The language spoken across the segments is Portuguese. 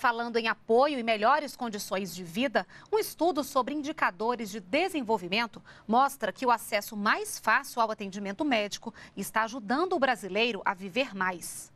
Falando em apoio e melhores condições de vida, um estudo sobre indicadores de desenvolvimento mostra que o acesso mais fácil ao atendimento médico está ajudando o brasileiro a viver mais.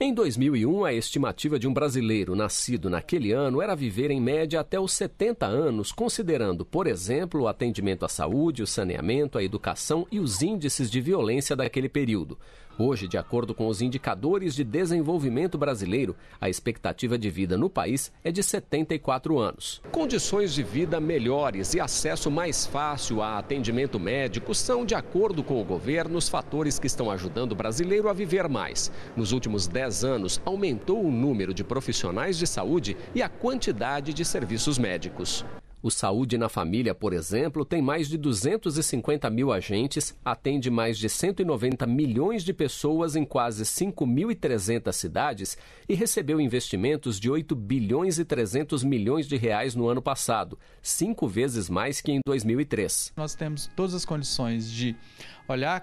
Em 2001, a estimativa de um brasileiro nascido naquele ano era viver em média até os 70 anos, considerando, por exemplo, o atendimento à saúde, o saneamento, a educação e os índices de violência daquele período. Hoje, de acordo com os indicadores de desenvolvimento brasileiro, a expectativa de vida no país é de 74 anos. Condições de vida melhores e acesso mais fácil a atendimento médico são, de acordo com o governo, os fatores que estão ajudando o brasileiro a viver mais. Nos últimos 10 anos, aumentou o número de profissionais de saúde e a quantidade de serviços médicos. O Saúde na Família, por exemplo, tem mais de 250 mil agentes, atende mais de 190 milhões de pessoas em quase 5.300 cidades e recebeu investimentos de 8 bilhões e 300 milhões de reais no ano passado, cinco vezes mais que em 2003. Nós temos todas as condições de olhar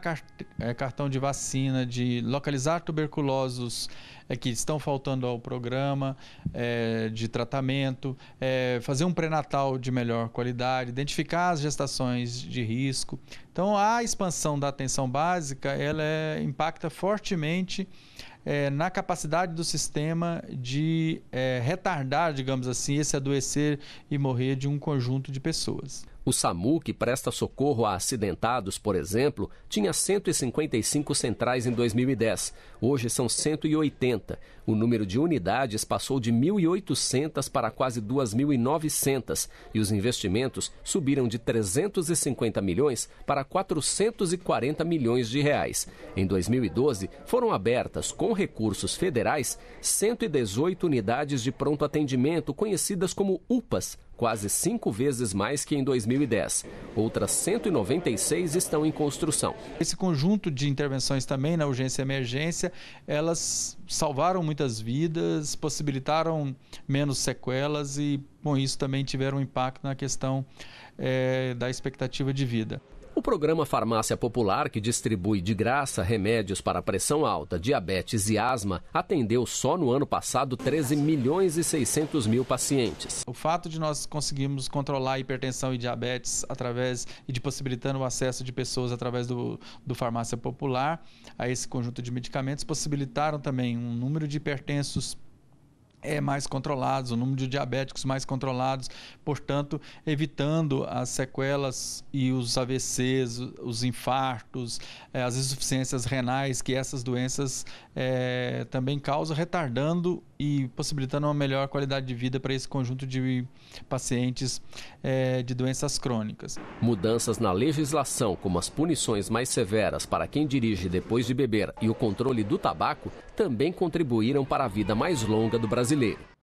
é, cartão de vacina, de localizar tuberculosos, é, que estão faltando ao programa é, de tratamento, é, fazer um pré-natal de melhor qualidade, identificar as gestações de risco. Então, a expansão da atenção básica ela é, impacta fortemente é, na capacidade do sistema de é, retardar, digamos assim, esse adoecer e morrer de um conjunto de pessoas. O SAMU, que presta socorro a acidentados, por exemplo, tinha 155 centrais em 2010. Hoje são 180. O número de unidades passou de 1.800 para quase 2.900 e os investimentos subiram de 350 milhões para 440 milhões de reais. Em 2012, foram abertas com recursos federais 118 unidades de pronto atendimento, conhecidas como UPAs, quase cinco vezes mais que em 2010. Outras 196 estão em construção. Esse conjunto de intervenções também na urgência e emergência, elas salvaram muitas vidas, possibilitaram menos sequelas e, com isso, também tiveram um impacto na questão é, da expectativa de vida. O programa Farmácia Popular, que distribui de graça remédios para pressão alta, diabetes e asma, atendeu só no ano passado 13 milhões e 600 mil pacientes. O fato de nós conseguimos controlar a hipertensão e diabetes através e de possibilitando o acesso de pessoas através do, do farmácia popular a esse conjunto de medicamentos, possibilitaram também um número de hipertensos é mais controlados, o número de diabéticos mais controlados, portanto, evitando as sequelas e os AVCs, os infartos, é, as insuficiências renais que essas doenças é, também causam, retardando e possibilitando uma melhor qualidade de vida para esse conjunto de pacientes é, de doenças crônicas. Mudanças na legislação, como as punições mais severas para quem dirige depois de beber e o controle do tabaco, também contribuíram para a vida mais longa do brasileiro.